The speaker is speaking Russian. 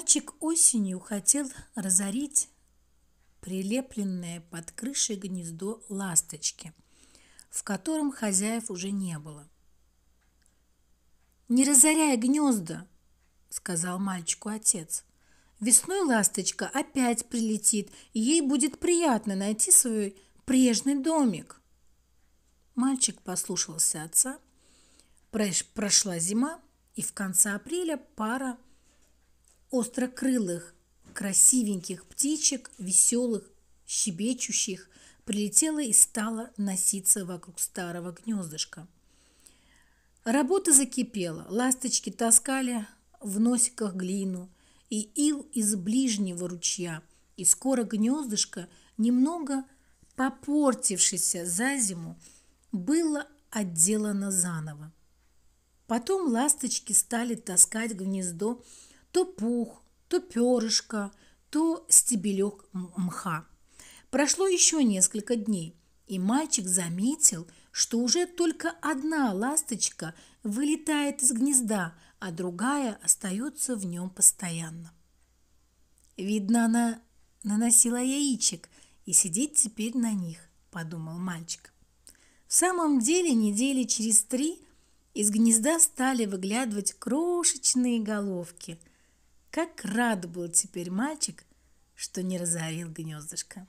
Мальчик осенью хотел разорить прилепленное под крышей гнездо ласточки, в котором хозяев уже не было. «Не разоряй гнезда!» — сказал мальчику отец. «Весной ласточка опять прилетит, и ей будет приятно найти свой прежний домик». Мальчик послушался отца. Прошла зима, и в конце апреля пара – острокрылых, красивеньких птичек, веселых, щебечущих, прилетела и стала носиться вокруг старого гнездышка. Работа закипела, ласточки таскали в носиках глину и ил из ближнего ручья, и скоро гнездышко, немного попортившееся за зиму, было отделано заново. Потом ласточки стали таскать гнездо то пух, то перышко, то стебелек мха. Прошло еще несколько дней, и мальчик заметил, что уже только одна ласточка вылетает из гнезда, а другая остается в нем постоянно. Видно, она наносила яичек и сидит теперь на них, подумал мальчик. В самом деле, недели через три из гнезда стали выглядывать крошечные головки – как рад был теперь мальчик, что не разорил гнездышко.